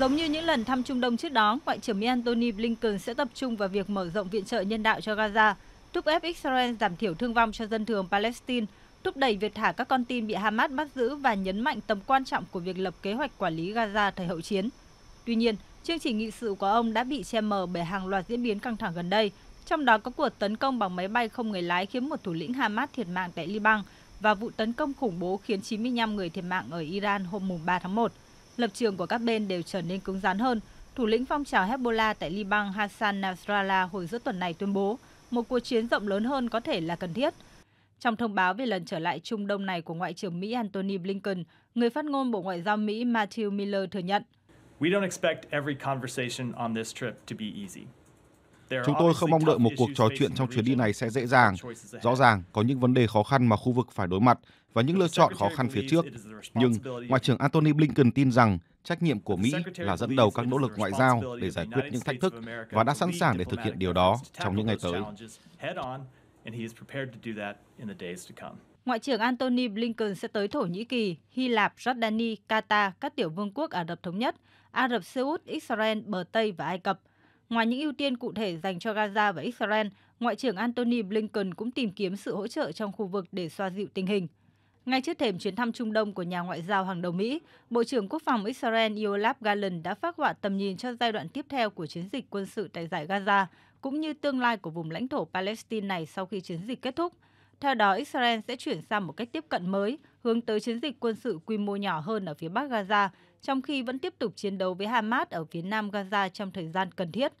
Giống như những lần thăm Trung Đông trước đó, Ngoại trưởng Mỹ Antony Blinken sẽ tập trung vào việc mở rộng viện trợ nhân đạo cho Gaza, thúc ép Israel giảm thiểu thương vong cho dân thường Palestine, thúc đẩy việc thả các con tin bị Hamas bắt giữ và nhấn mạnh tầm quan trọng của việc lập kế hoạch quản lý Gaza thời hậu chiến. Tuy nhiên, chương trình nghị sự của ông đã bị che mờ bởi hàng loạt diễn biến căng thẳng gần đây, trong đó có cuộc tấn công bằng máy bay không người lái khiến một thủ lĩnh Hamas thiệt mạng tại Liban và vụ tấn công khủng bố khiến 95 người thiệt mạng ở Iran hôm 3 tháng 1 lập trường của các bên đều trở nên cứng rắn hơn. Thủ lĩnh phong trào Hezbollah tại Liban Hassan Nasrallah hồi giữa tuần này tuyên bố một cuộc chiến rộng lớn hơn có thể là cần thiết. Trong thông báo về lần trở lại Trung Đông này của Ngoại trưởng Mỹ Antony Blinken, người phát ngôn Bộ Ngoại giao Mỹ Matthew Miller thừa nhận. We don't expect every conversation on this trip to be easy. Chúng tôi không mong đợi một cuộc trò chuyện trong chuyến đi này sẽ dễ dàng. Rõ ràng có những vấn đề khó khăn mà khu vực phải đối mặt và những lựa chọn khó khăn phía trước. Nhưng Ngoại trưởng Antony Blinken tin rằng trách nhiệm của Mỹ là dẫn đầu các nỗ lực ngoại giao để giải quyết những thách thức và đã sẵn sàng để thực hiện điều đó trong những ngày tới. Ngoại trưởng Antony Blinken sẽ tới Thổ Nhĩ Kỳ, Hy Lạp, Jordani, Qatar, các tiểu vương quốc Ả Rập Thống Nhất, Ả Rập Xê Út, Israel, Bờ Tây và Ai Cập – Ngoài những ưu tiên cụ thể dành cho Gaza và Israel, Ngoại trưởng Antony Blinken cũng tìm kiếm sự hỗ trợ trong khu vực để xoa dịu tình hình. Ngay trước thềm chuyến thăm Trung Đông của nhà ngoại giao hàng đầu Mỹ, Bộ trưởng Quốc phòng Israel Yoav Gallant đã phát họa tầm nhìn cho giai đoạn tiếp theo của chiến dịch quân sự tại giải Gaza, cũng như tương lai của vùng lãnh thổ Palestine này sau khi chiến dịch kết thúc – theo đó, Israel sẽ chuyển sang một cách tiếp cận mới, hướng tới chiến dịch quân sự quy mô nhỏ hơn ở phía bắc Gaza, trong khi vẫn tiếp tục chiến đấu với Hamas ở phía nam Gaza trong thời gian cần thiết.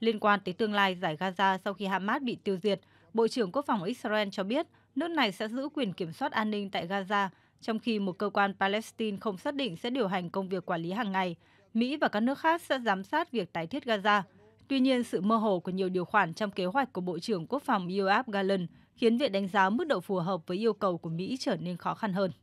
Liên quan tới tương lai giải Gaza sau khi Hamas bị tiêu diệt, Bộ trưởng Quốc phòng Israel cho biết nước này sẽ giữ quyền kiểm soát an ninh tại Gaza, trong khi một cơ quan Palestine không xác định sẽ điều hành công việc quản lý hàng ngày. Mỹ và các nước khác sẽ giám sát việc tái thiết Gaza. Tuy nhiên, sự mơ hồ của nhiều điều khoản trong kế hoạch của Bộ trưởng Quốc phòng Yoav Gallant khiến việc đánh giá mức độ phù hợp với yêu cầu của Mỹ trở nên khó khăn hơn.